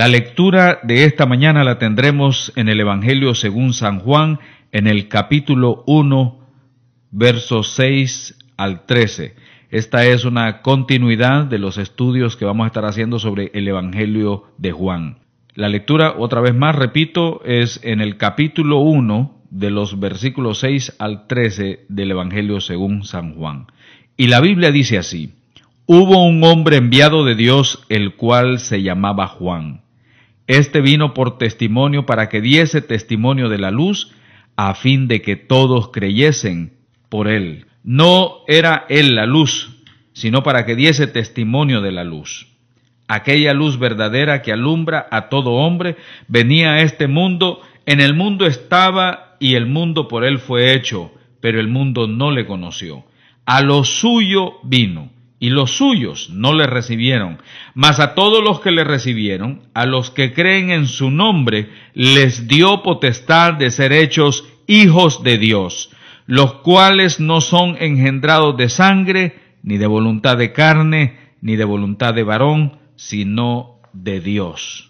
La lectura de esta mañana la tendremos en el Evangelio según San Juan, en el capítulo 1, versos 6 al 13. Esta es una continuidad de los estudios que vamos a estar haciendo sobre el Evangelio de Juan. La lectura, otra vez más, repito, es en el capítulo 1 de los versículos 6 al 13 del Evangelio según San Juan. Y la Biblia dice así, Hubo un hombre enviado de Dios el cual se llamaba Juan. Este vino por testimonio para que diese testimonio de la luz, a fin de que todos creyesen por él. No era él la luz, sino para que diese testimonio de la luz. Aquella luz verdadera que alumbra a todo hombre venía a este mundo, en el mundo estaba y el mundo por él fue hecho, pero el mundo no le conoció. A lo suyo vino y los suyos no le recibieron, mas a todos los que le recibieron, a los que creen en su nombre, les dio potestad de ser hechos hijos de Dios, los cuales no son engendrados de sangre, ni de voluntad de carne, ni de voluntad de varón, sino de Dios.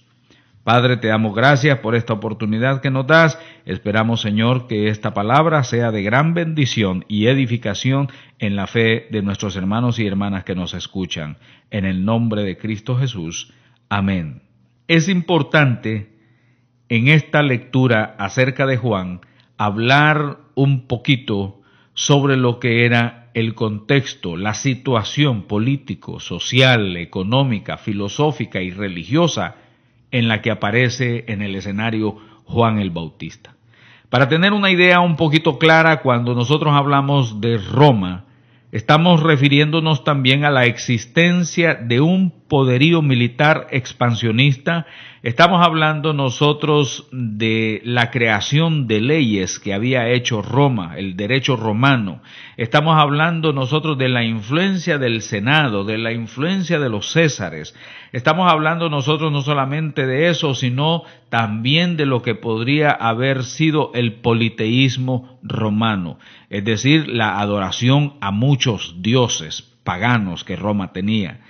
Padre, te damos gracias por esta oportunidad que nos das. Esperamos, Señor, que esta palabra sea de gran bendición y edificación en la fe de nuestros hermanos y hermanas que nos escuchan. En el nombre de Cristo Jesús. Amén. Es importante en esta lectura acerca de Juan hablar un poquito sobre lo que era el contexto, la situación político, social, económica, filosófica y religiosa en la que aparece en el escenario Juan el Bautista. Para tener una idea un poquito clara, cuando nosotros hablamos de Roma, estamos refiriéndonos también a la existencia de un poderío militar expansionista, estamos hablando nosotros de la creación de leyes que había hecho Roma, el derecho romano, estamos hablando nosotros de la influencia del Senado, de la influencia de los Césares, estamos hablando nosotros no solamente de eso, sino también de lo que podría haber sido el politeísmo romano, es decir, la adoración a muchos dioses paganos que Roma tenía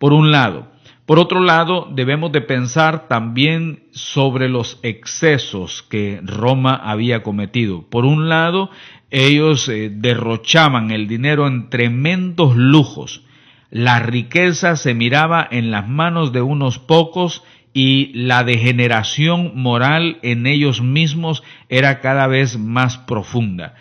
por un lado. Por otro lado, debemos de pensar también sobre los excesos que Roma había cometido. Por un lado, ellos eh, derrochaban el dinero en tremendos lujos. La riqueza se miraba en las manos de unos pocos y la degeneración moral en ellos mismos era cada vez más profunda.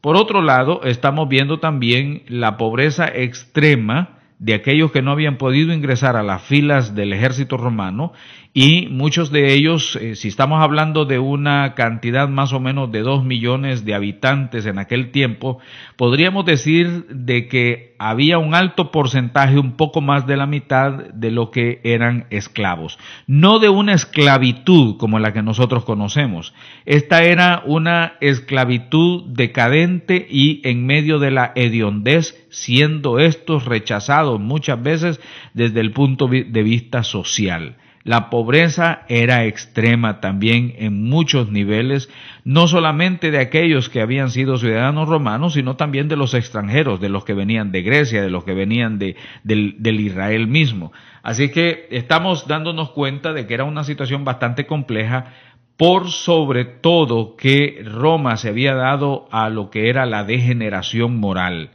Por otro lado, estamos viendo también la pobreza extrema de aquellos que no habían podido ingresar a las filas del ejército romano y muchos de ellos, eh, si estamos hablando de una cantidad más o menos de dos millones de habitantes en aquel tiempo, podríamos decir de que había un alto porcentaje, un poco más de la mitad de lo que eran esclavos. No de una esclavitud como la que nosotros conocemos. Esta era una esclavitud decadente y en medio de la hediondez, siendo estos rechazados muchas veces desde el punto de vista social. La pobreza era extrema también en muchos niveles, no solamente de aquellos que habían sido ciudadanos romanos, sino también de los extranjeros, de los que venían de Grecia, de los que venían del Israel mismo. Así que estamos dándonos cuenta de que era una situación bastante compleja, por sobre todo que Roma se había dado a lo que era la degeneración moral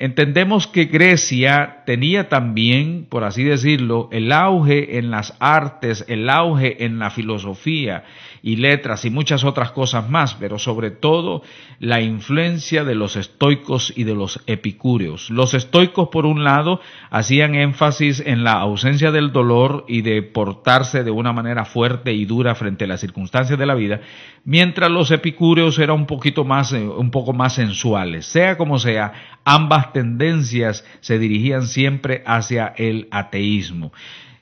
Entendemos que Grecia tenía también, por así decirlo, el auge en las artes, el auge en la filosofía, y letras y muchas otras cosas más, pero sobre todo la influencia de los estoicos y de los epicúreos. Los estoicos, por un lado, hacían énfasis en la ausencia del dolor y de portarse de una manera fuerte y dura frente a las circunstancias de la vida, mientras los epicúreos eran un poquito más, eh, un poco más sensuales. Sea como sea, ambas tendencias se dirigían siempre hacia el ateísmo.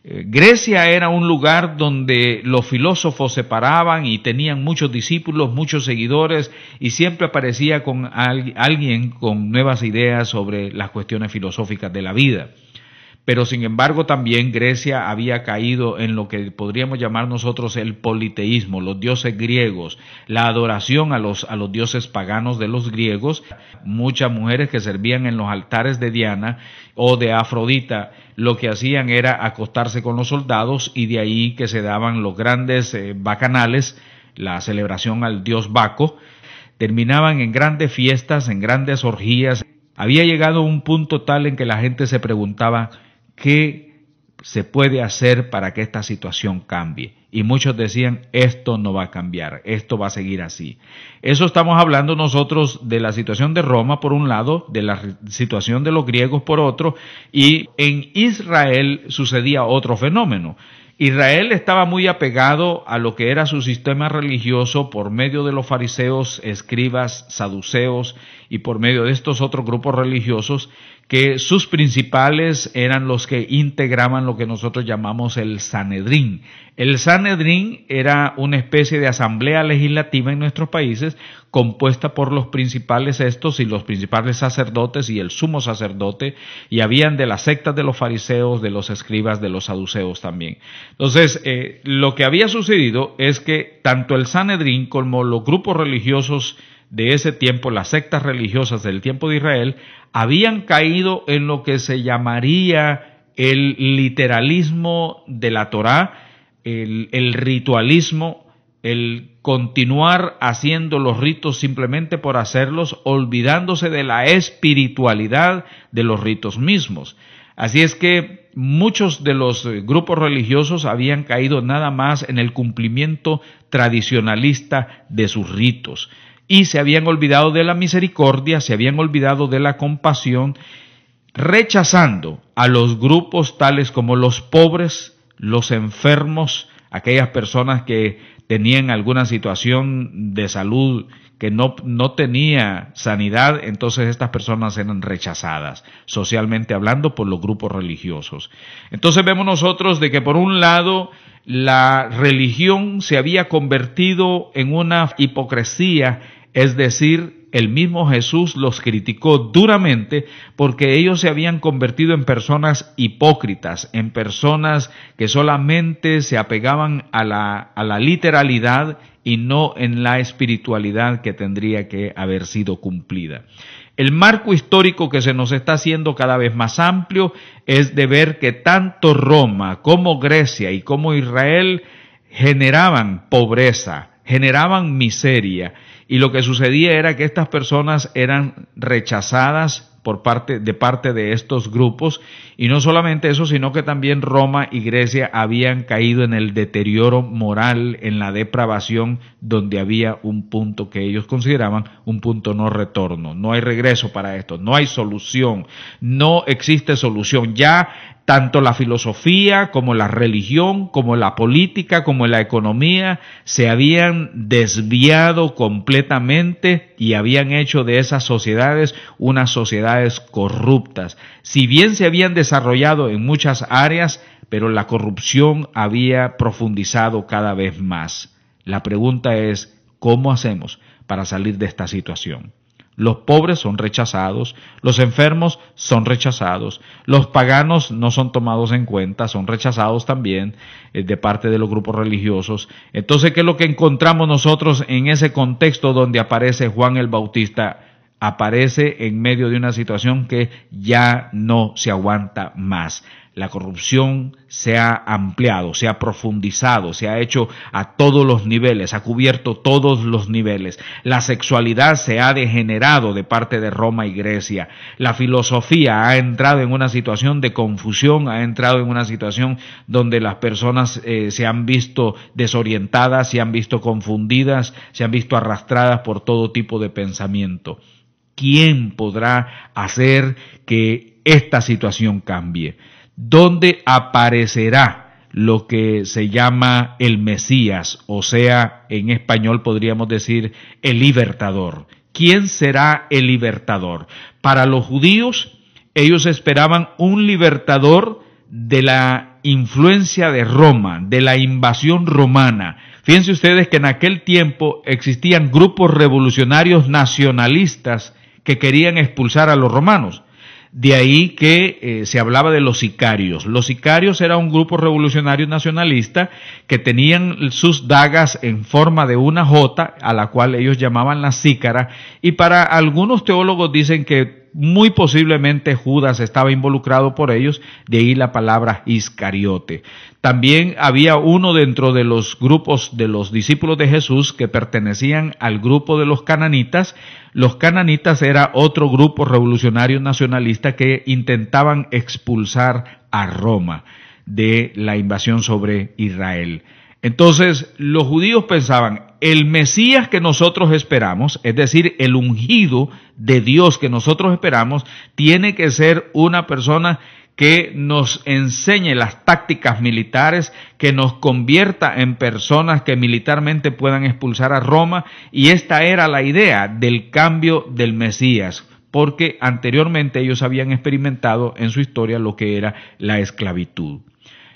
Eh, Grecia era un lugar donde los filósofos se paraban y tenían muchos discípulos, muchos seguidores y siempre aparecía con alguien con nuevas ideas sobre las cuestiones filosóficas de la vida pero sin embargo también Grecia había caído en lo que podríamos llamar nosotros el politeísmo, los dioses griegos, la adoración a los, a los dioses paganos de los griegos, muchas mujeres que servían en los altares de Diana o de Afrodita, lo que hacían era acostarse con los soldados y de ahí que se daban los grandes eh, bacanales, la celebración al dios Baco, terminaban en grandes fiestas, en grandes orgías. Había llegado un punto tal en que la gente se preguntaba, ¿Qué se puede hacer para que esta situación cambie? Y muchos decían, esto no va a cambiar, esto va a seguir así. Eso estamos hablando nosotros de la situación de Roma por un lado, de la situación de los griegos por otro, y en Israel sucedía otro fenómeno. Israel estaba muy apegado a lo que era su sistema religioso por medio de los fariseos, escribas, saduceos y por medio de estos otros grupos religiosos que sus principales eran los que integraban lo que nosotros llamamos el Sanedrín. El Sanedrín era una especie de asamblea legislativa en nuestros países compuesta por los principales estos y los principales sacerdotes y el sumo sacerdote y habían de las sectas de los fariseos, de los escribas, de los saduceos también. Entonces, eh, lo que había sucedido es que tanto el Sanedrín como los grupos religiosos de ese tiempo, las sectas religiosas del tiempo de Israel, habían caído en lo que se llamaría el literalismo de la Torá, el, el ritualismo, el continuar haciendo los ritos simplemente por hacerlos, olvidándose de la espiritualidad de los ritos mismos. Así es que muchos de los grupos religiosos habían caído nada más en el cumplimiento tradicionalista de sus ritos y se habían olvidado de la misericordia, se habían olvidado de la compasión, rechazando a los grupos tales como los pobres, los enfermos, aquellas personas que tenían alguna situación de salud que no, no tenía sanidad, entonces estas personas eran rechazadas, socialmente hablando, por los grupos religiosos. Entonces vemos nosotros de que por un lado la religión se había convertido en una hipocresía, es decir, el mismo Jesús los criticó duramente porque ellos se habían convertido en personas hipócritas, en personas que solamente se apegaban a la, literalidad y no en la espiritualidad que tendría que haber sido cumplida. El marco histórico que se nos está haciendo cada vez más amplio es de ver que tanto Roma como Grecia y como Israel generaban pobreza, generaban miseria y lo que sucedía era que estas personas eran rechazadas por parte, de parte de estos grupos y no solamente eso, sino que también Roma y Grecia habían caído en el deterioro moral, en la depravación, donde había un punto que ellos consideraban un punto no retorno. No hay regreso para esto, no hay solución, no existe solución. Ya tanto la filosofía como la religión, como la política, como la economía, se habían desviado completamente y habían hecho de esas sociedades unas sociedades corruptas. Si bien se habían desarrollado en muchas áreas, pero la corrupción había profundizado cada vez más. La pregunta es, ¿cómo hacemos para salir de esta situación? Los pobres son rechazados, los enfermos son rechazados, los paganos no son tomados en cuenta, son rechazados también eh, de parte de los grupos religiosos. Entonces, ¿qué es lo que encontramos nosotros en ese contexto donde aparece Juan el Bautista aparece en medio de una situación que ya no se aguanta más. La corrupción se ha ampliado, se ha profundizado, se ha hecho a todos los niveles, ha cubierto todos los niveles. La sexualidad se ha degenerado de parte de Roma y Grecia. La filosofía ha entrado en una situación de confusión, ha entrado en una situación donde las personas eh, se han visto desorientadas, se han visto confundidas, se han visto arrastradas por todo tipo de pensamiento. ¿Quién podrá hacer que esta situación cambie? ¿Dónde aparecerá lo que se llama el Mesías? O sea, en español podríamos decir el libertador. ¿Quién será el libertador? Para los judíos, ellos esperaban un libertador de la influencia de Roma, de la invasión romana. Fíjense ustedes que en aquel tiempo existían grupos revolucionarios nacionalistas que querían expulsar a los romanos. De ahí que eh, se hablaba de los sicarios. Los sicarios era un grupo revolucionario nacionalista que tenían sus dagas en forma de una jota, a la cual ellos llamaban la sícara, y para algunos teólogos dicen que muy posiblemente Judas estaba involucrado por ellos, de ahí la palabra Iscariote. También había uno dentro de los grupos de los discípulos de Jesús que pertenecían al grupo de los cananitas. Los cananitas era otro grupo revolucionario nacionalista que intentaban expulsar a Roma de la invasión sobre Israel. Entonces los judíos pensaban, el Mesías que nosotros esperamos, es decir, el ungido de Dios que nosotros esperamos, tiene que ser una persona que nos enseñe las tácticas militares, que nos convierta en personas que militarmente puedan expulsar a Roma, y esta era la idea del cambio del Mesías, porque anteriormente ellos habían experimentado en su historia lo que era la esclavitud.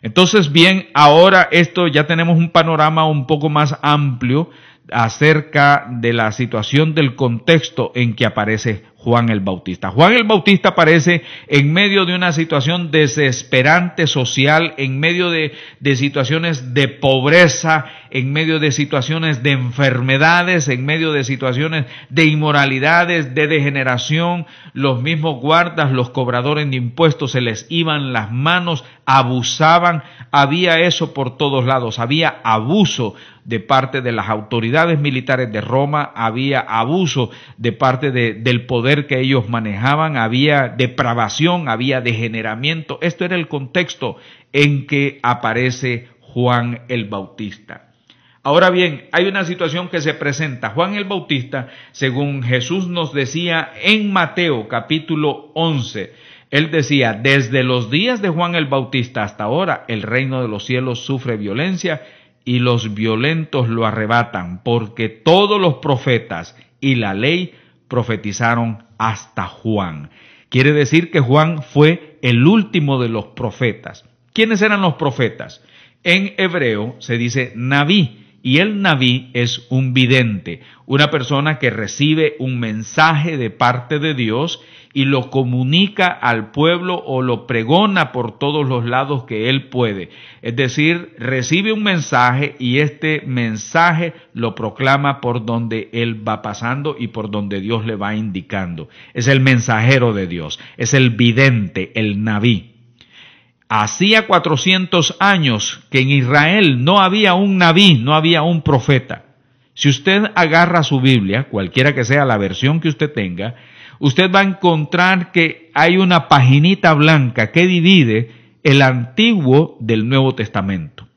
Entonces, bien, ahora esto ya tenemos un panorama un poco más amplio acerca de la situación del contexto en que aparece Juan el Bautista. Juan el Bautista aparece en medio de una situación desesperante social, en medio de, situaciones de pobreza, en medio de situaciones de enfermedades, en medio de situaciones de inmoralidades, de degeneración. Los mismos guardas, los cobradores de impuestos se les iban las manos, abusaban. Había eso por todos lados, había abuso, de parte de las autoridades militares de Roma, había abuso de parte del poder que ellos manejaban, había depravación, había degeneramiento. Esto era el contexto en que aparece Juan el Bautista. Ahora bien, hay una situación que se presenta. Juan el Bautista, según Jesús nos decía en Mateo capítulo 11, él decía, desde los días de Juan el Bautista hasta ahora, el reino de los cielos sufre violencia y los violentos lo arrebatan, porque todos los profetas y la ley profetizaron hasta Juan. Quiere decir que Juan fue el último de los profetas. ¿Quiénes eran los profetas? En hebreo se dice Naví, y el Naví es un vidente, una persona que recibe un mensaje de parte de Dios y lo comunica al pueblo o lo pregona por todos los lados que él puede. Es decir, recibe un mensaje y este mensaje lo proclama por donde él va pasando y por donde Dios le va indicando. Es el mensajero de Dios, es el vidente, el Naví. Hacía 400 años que en Israel no había un naví, no había un profeta. Si usted agarra su Biblia, cualquiera que sea la versión que usted tenga, usted va a encontrar que hay una paginita blanca que divide el Antiguo del Nuevo Testamento.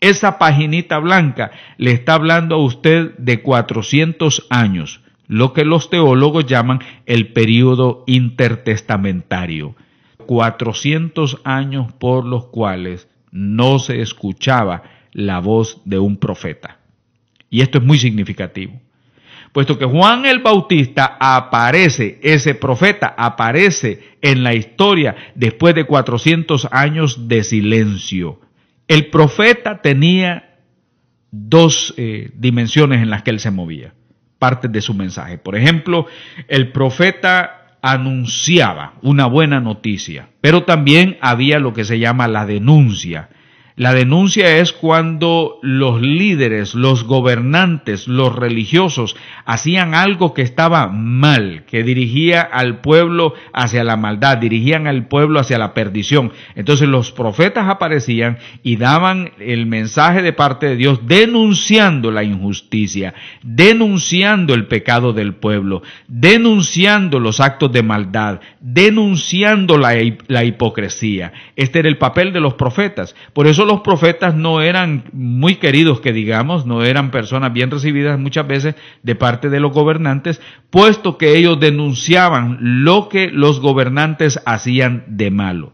Esa paginita blanca le está hablando a usted de 400 años, lo que los teólogos llaman el período intertestamentario. 400 años por los cuales no se escuchaba la voz de un profeta. Y esto es muy significativo, puesto que Juan el Bautista aparece, ese profeta aparece en la historia después de 400 años de silencio. El profeta tenía dos eh, dimensiones en las que él se movía, partes de su mensaje. Por ejemplo, el profeta anunciaba una buena noticia, pero también había lo que se llama la denuncia, la denuncia es cuando los líderes, los gobernantes, los religiosos hacían algo que estaba mal, que dirigía al pueblo hacia la maldad, dirigían al pueblo hacia la perdición. Entonces los profetas aparecían y daban el mensaje de parte de Dios denunciando la injusticia, denunciando el pecado del pueblo, denunciando los actos de maldad, denunciando la, la hipocresía. Este era el papel de los profetas. Por eso los profetas no eran muy queridos, que digamos, no eran personas bien recibidas muchas veces de parte de los gobernantes, puesto que ellos denunciaban lo que los gobernantes hacían de malo.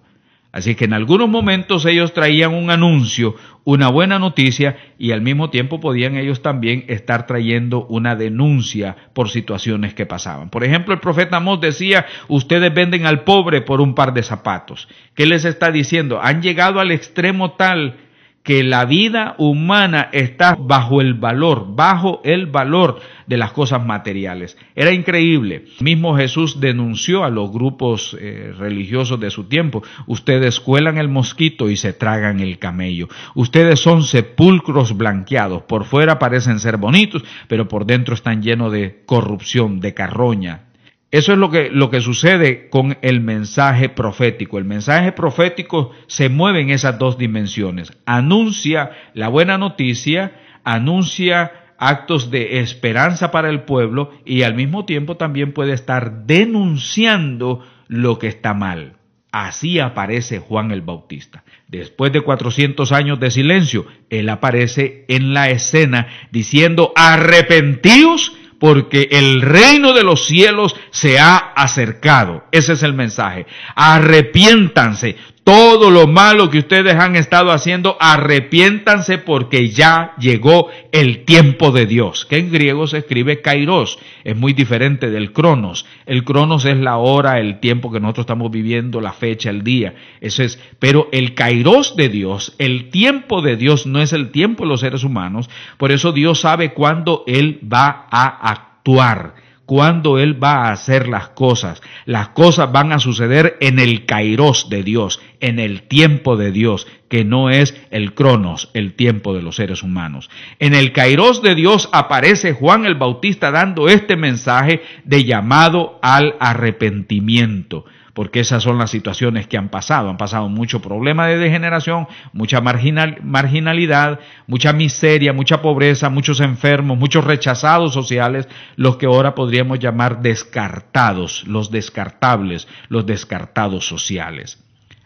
Así que en algunos momentos ellos traían un anuncio, una buena noticia y al mismo tiempo podían ellos también estar trayendo una denuncia por situaciones que pasaban. Por ejemplo, el profeta Amós decía, ustedes venden al pobre por un par de zapatos. ¿Qué les está diciendo? Han llegado al extremo tal que la vida humana está bajo el valor, bajo el valor de las cosas materiales. Era increíble. Mismo Jesús denunció a los grupos eh, religiosos de su tiempo, ustedes cuelan el mosquito y se tragan el camello. Ustedes son sepulcros blanqueados, por fuera parecen ser bonitos, pero por dentro están llenos de corrupción, de carroña, eso es lo que, lo que sucede con el mensaje profético. El mensaje profético se mueve en esas dos dimensiones. Anuncia la buena noticia, anuncia actos de esperanza para el pueblo y al mismo tiempo también puede estar denunciando lo que está mal. Así aparece Juan el Bautista. Después de 400 años de silencio, él aparece en la escena diciendo, arrepentíos porque el reino de los cielos se ha acercado. Ese es el mensaje. Arrepiéntanse todo lo malo que ustedes han estado haciendo, arrepiéntanse porque ya llegó el tiempo de Dios, que en griego se escribe kairos, es muy diferente del cronos. El cronos es la hora, el tiempo que nosotros estamos viviendo, la fecha, el día. Eso es, pero el kairos de Dios, el tiempo de Dios no es el tiempo de los seres humanos, por eso Dios sabe cuándo él va a actuar cuando Él va a hacer las cosas. Las cosas van a suceder en el kairos de Dios, en el tiempo de Dios, que no es el cronos, el tiempo de los seres humanos. En el kairos de Dios aparece Juan el Bautista dando este mensaje de llamado al arrepentimiento porque esas son las situaciones que han pasado. Han pasado mucho problema de degeneración, mucha marginalidad, mucha miseria, mucha pobreza, muchos enfermos, muchos rechazados sociales, los que ahora podríamos llamar descartados, los descartables, los descartados sociales.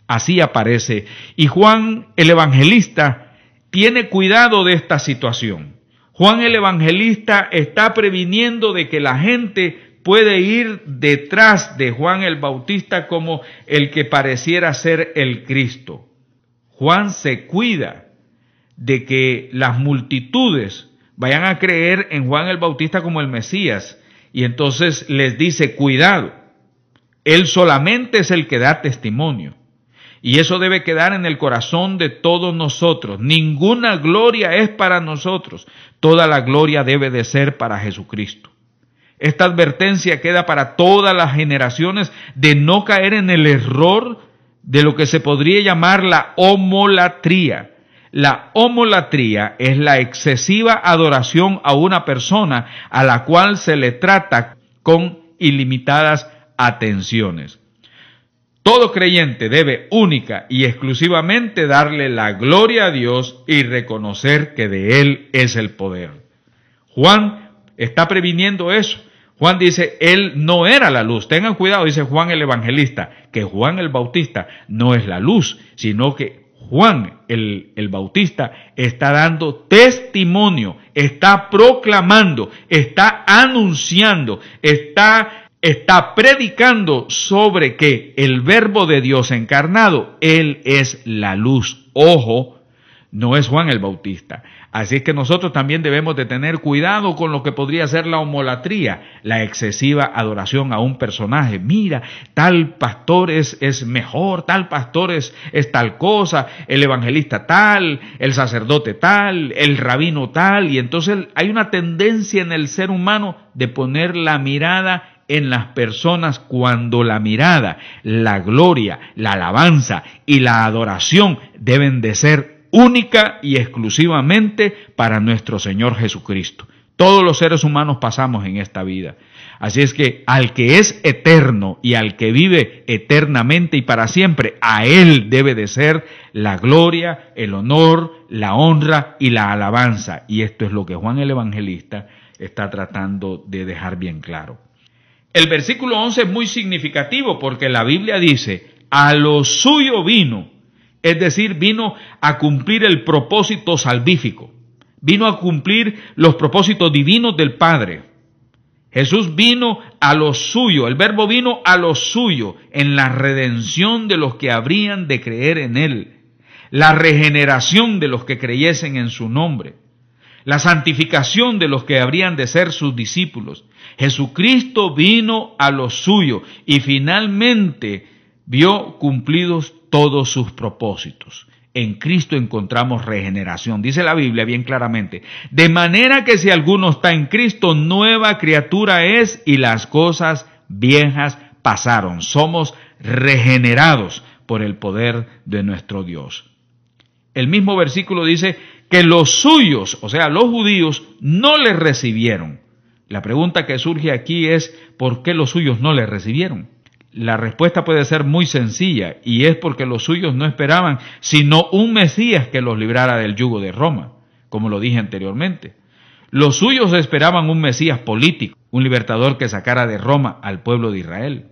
Así aparece. Y Juan el Evangelista tiene cuidado de esta situación. Juan el Evangelista está previniendo de que la gente puede ir detrás de Juan el Bautista como el que pareciera ser el Cristo. Juan se cuida de que las multitudes vayan a creer en Juan el Bautista como el Mesías y entonces les dice, cuidado, él solamente es el que da testimonio. Y eso debe quedar en el corazón de todos nosotros. Ninguna gloria es para nosotros. Toda la gloria debe de ser para Jesucristo. Esta advertencia queda para todas las generaciones de no caer en el error de lo que se podría llamar la homolatría. La homolatría es la excesiva adoración a una persona a la cual se le trata con ilimitadas atenciones. Todo creyente debe única y exclusivamente darle la gloria a Dios y reconocer que de Él es el poder. Juan está previniendo eso. Juan dice, Él no era la luz. Tengan cuidado, dice Juan el Evangelista, que Juan el Bautista no es la luz, sino que Juan el, el, Bautista está dando testimonio, está proclamando, está anunciando, está, está predicando sobre que el verbo de Dios encarnado, Él es la luz. Ojo no es Juan el Bautista. Así es que nosotros también debemos de tener cuidado con lo que podría ser la homolatría, la excesiva adoración a un personaje. Mira, tal pastor es, es mejor, tal pastor es, es tal cosa, el evangelista tal, el sacerdote tal, el rabino tal. Y entonces hay una tendencia en el ser humano de poner la mirada en las personas cuando la mirada, la gloria, la alabanza y la adoración deben de ser única y exclusivamente para nuestro Señor Jesucristo. Todos los seres humanos pasamos en esta vida. Así es que al que es eterno y al que vive eternamente y para siempre, a Él debe de ser la gloria, el honor, la honra y la alabanza. Y esto es lo que Juan el Evangelista está tratando de dejar bien claro. El versículo 11 es muy significativo porque la Biblia dice, a lo suyo vino es decir, vino a cumplir el propósito salvífico. Vino a cumplir los propósitos divinos del Padre. Jesús vino a lo suyo, el verbo vino a lo suyo, en la redención de los que habrían de creer en Él, la regeneración de los que creyesen en su nombre, la santificación de los que habrían de ser sus discípulos. Jesucristo vino a lo suyo y finalmente vio cumplidos todos sus propósitos. En Cristo encontramos regeneración, dice la Biblia bien claramente. De manera que si alguno está en Cristo, nueva criatura es y las cosas viejas pasaron. Somos regenerados por el poder de nuestro Dios. El mismo versículo dice que los suyos, o sea, los judíos, no le recibieron. La pregunta que surge aquí es, ¿por qué los suyos no le recibieron? La respuesta puede ser muy sencilla y es porque los suyos no esperaban sino un Mesías que los librara del yugo de Roma, como lo dije anteriormente. Los suyos esperaban un Mesías político, un libertador que sacara de Roma al pueblo de Israel.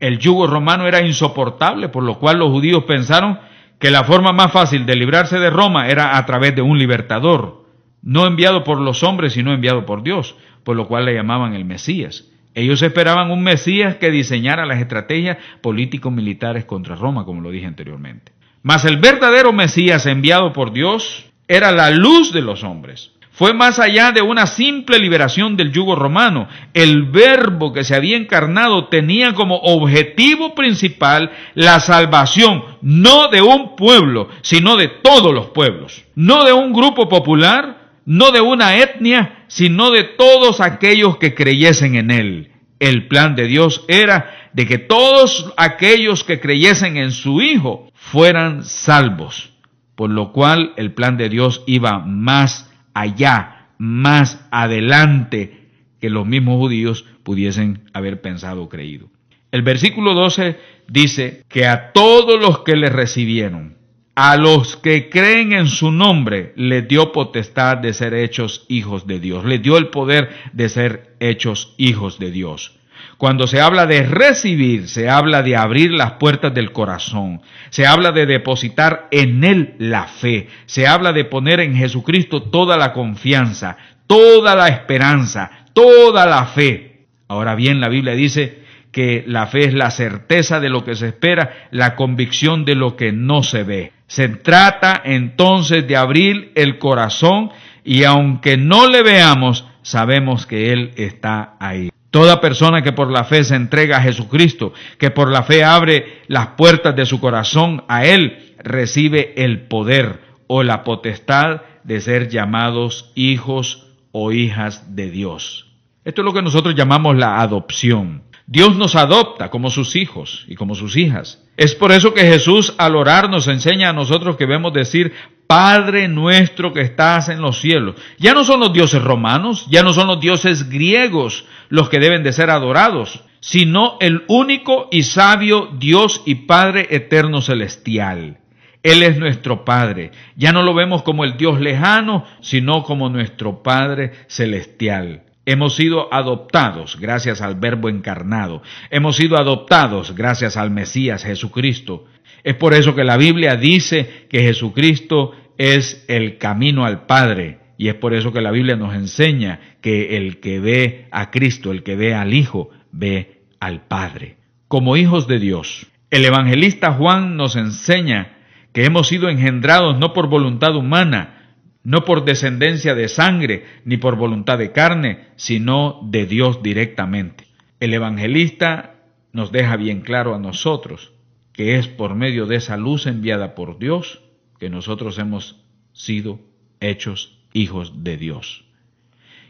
El yugo romano era insoportable, por lo cual los judíos pensaron que la forma más fácil de librarse de Roma era a través de un libertador, no enviado por los hombres, sino enviado por Dios, por lo cual le llamaban el Mesías. Ellos esperaban un Mesías que diseñara las estrategias político-militares contra Roma, como lo dije anteriormente. Mas el verdadero Mesías enviado por Dios era la luz de los hombres. Fue más allá de una simple liberación del yugo romano. El verbo que se había encarnado tenía como objetivo principal la salvación, no de un pueblo, sino de todos los pueblos, no de un grupo popular, no de una etnia, sino de todos aquellos que creyesen en Él. El plan de Dios era de que todos aquellos que creyesen en su Hijo fueran salvos, por lo cual el plan de Dios iba más allá, más adelante que los mismos judíos pudiesen haber pensado o creído. El versículo 12 dice que a todos los que le recibieron, a los que creen en su nombre les dio potestad de ser hechos hijos de Dios, les dio el poder de ser hechos hijos de Dios. Cuando se habla de recibir, se habla de abrir las puertas del corazón, se habla de depositar en Él la fe, se habla de poner en Jesucristo toda la confianza, toda la esperanza, toda la fe. Ahora bien, la Biblia dice que la fe es la certeza de lo que se espera, la convicción de lo que no se ve. Se trata entonces de abrir el corazón y aunque no le veamos, sabemos que Él está ahí. Toda persona que por la fe se entrega a Jesucristo, que por la fe abre las puertas de su corazón a Él, recibe el poder o la potestad de ser llamados hijos o hijas de Dios. Esto es lo que nosotros llamamos la adopción. Dios nos adopta como sus hijos y como sus hijas. Es por eso que Jesús al orar nos enseña a nosotros que debemos decir, Padre nuestro que estás en los cielos. Ya no son los dioses romanos, ya no son los dioses griegos los que deben de ser adorados, sino el único y sabio Dios y Padre eterno celestial. Él es nuestro Padre. Ya no lo vemos como el Dios lejano, sino como nuestro Padre celestial. Hemos sido adoptados gracias al Verbo encarnado. Hemos sido adoptados gracias al Mesías Jesucristo. Es por eso que la Biblia dice que Jesucristo es el camino al Padre. Y es por eso que la Biblia nos enseña que el que ve a Cristo, el que ve al Hijo, ve al Padre. Como hijos de Dios, el evangelista Juan nos enseña que hemos sido engendrados no por voluntad humana, no por descendencia de sangre ni por voluntad de carne, sino de Dios directamente. El evangelista nos deja bien claro a nosotros que es por medio de esa luz enviada por Dios que nosotros hemos sido hechos hijos de Dios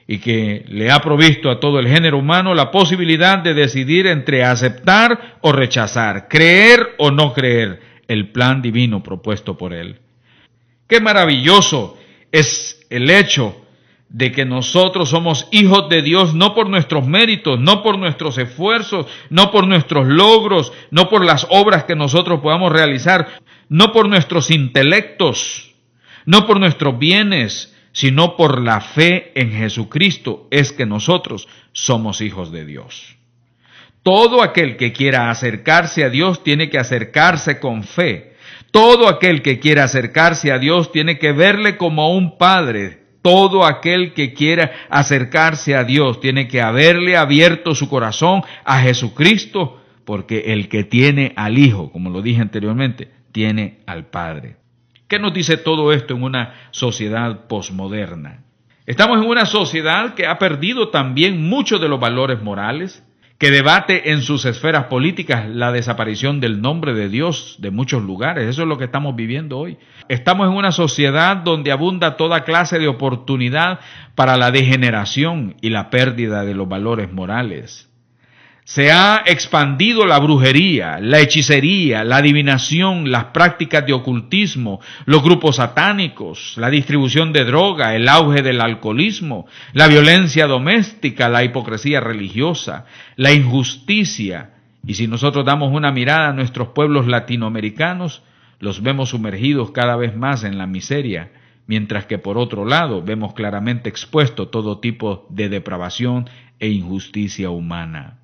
y que le ha provisto a todo el género humano la posibilidad de decidir entre aceptar o rechazar, creer o no creer el plan divino propuesto por él. Qué maravilloso es el hecho de que nosotros somos hijos de Dios no por nuestros méritos, no por nuestros esfuerzos, no por nuestros logros, no por las obras que nosotros podamos realizar, no por nuestros intelectos, no por nuestros bienes, sino por la fe en Jesucristo es que nosotros somos hijos de Dios. Todo aquel que quiera acercarse a Dios tiene que acercarse con fe, todo aquel que quiera acercarse a Dios tiene que verle como a un padre. Todo aquel que quiera acercarse a Dios tiene que haberle abierto su corazón a Jesucristo, porque el que tiene al Hijo, como lo dije anteriormente, tiene al Padre. ¿Qué nos dice todo esto en una sociedad posmoderna? Estamos en una sociedad que ha perdido también muchos de los valores morales, que debate en sus esferas políticas la desaparición del nombre de Dios de muchos lugares. Eso es lo que estamos viviendo hoy. Estamos en una sociedad donde abunda toda clase de oportunidad para la degeneración y la pérdida de los valores morales. Se ha expandido la brujería, la hechicería, la adivinación, las prácticas de ocultismo, los grupos satánicos, la distribución de droga, el auge del alcoholismo, la violencia doméstica, la hipocresía religiosa, la injusticia. Y si nosotros damos una mirada a nuestros pueblos latinoamericanos, los vemos sumergidos cada vez más en la miseria, mientras que por otro lado vemos claramente expuesto todo tipo de depravación e injusticia humana.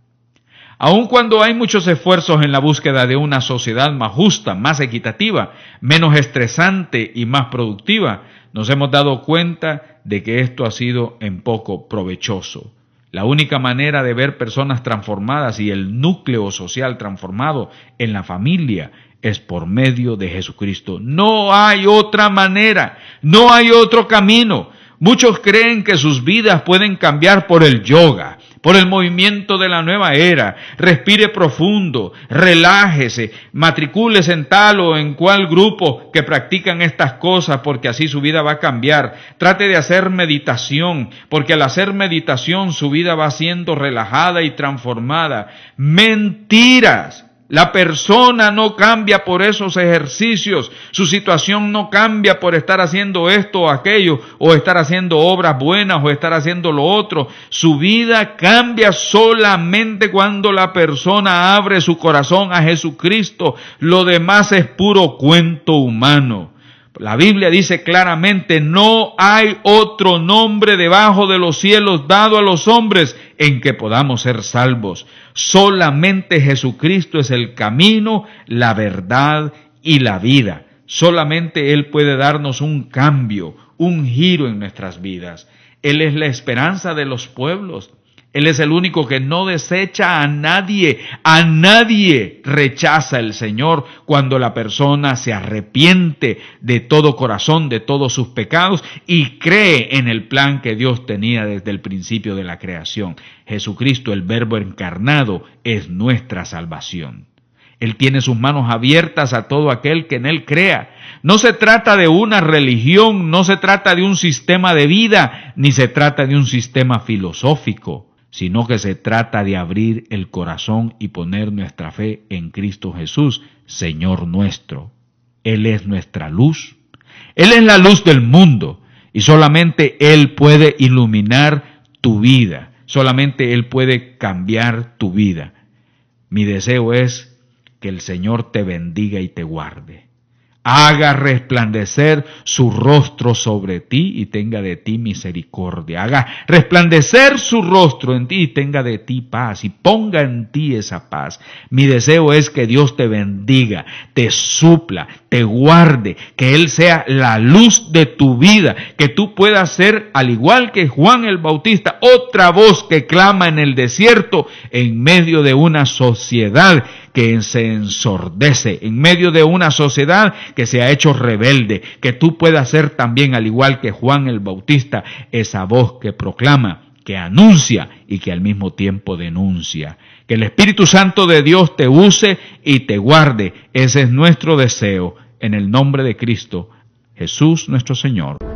Aun cuando hay muchos esfuerzos en la búsqueda de una sociedad más justa, más equitativa, menos estresante y más productiva, nos hemos dado cuenta de que esto ha sido en poco provechoso. La única manera de ver personas transformadas y el núcleo social transformado en la familia es por medio de Jesucristo. No hay otra manera, no hay otro camino. Muchos creen que sus vidas pueden cambiar por el yoga por el movimiento de la nueva era. Respire profundo, relájese, matricúlese en tal o en cual grupo que practican estas cosas, porque así su vida va a cambiar. Trate de hacer meditación, porque al hacer meditación su vida va siendo relajada y transformada. Mentiras. La persona no cambia por esos ejercicios, su situación no cambia por estar haciendo esto o aquello, o estar haciendo obras buenas, o estar haciendo lo otro. Su vida cambia solamente cuando la persona abre su corazón a Jesucristo. Lo demás es puro cuento humano. La Biblia dice claramente, no hay otro nombre debajo de los cielos dado a los hombres en que podamos ser salvos. Solamente Jesucristo es el camino, la verdad y la vida. Solamente Él puede darnos un cambio, un giro en nuestras vidas. Él es la esperanza de los pueblos. Él es el único que no desecha a nadie, a nadie rechaza el Señor cuando la persona se arrepiente de todo corazón, de todos sus pecados y cree en el plan que Dios tenía desde el principio de la creación. Jesucristo, el Verbo encarnado, es nuestra salvación. Él tiene sus manos abiertas a todo aquel que en Él crea. No se trata de una religión, no se trata de un sistema de vida, ni se trata de un sistema filosófico sino que se trata de abrir el corazón y poner nuestra fe en Cristo Jesús, Señor nuestro. Él es nuestra luz. Él es la luz del mundo y solamente Él puede iluminar tu vida, solamente Él puede cambiar tu vida. Mi deseo es que el Señor te bendiga y te guarde haga resplandecer su rostro sobre ti y tenga de ti misericordia. Haga resplandecer su rostro en ti y tenga de ti paz y ponga en ti esa paz. Mi deseo es que Dios te bendiga, te supla, te guarde, que Él sea la luz de tu vida, que tú puedas ser, al igual que Juan el Bautista, otra voz que clama en el desierto en medio de una sociedad que se ensordece en medio de una sociedad que se ha hecho rebelde, que tú puedas ser también, al igual que Juan el Bautista, esa voz que proclama, que anuncia y que al mismo tiempo denuncia. Que el Espíritu Santo de Dios te use y te guarde. Ese es nuestro deseo. En el nombre de Cristo, Jesús nuestro Señor.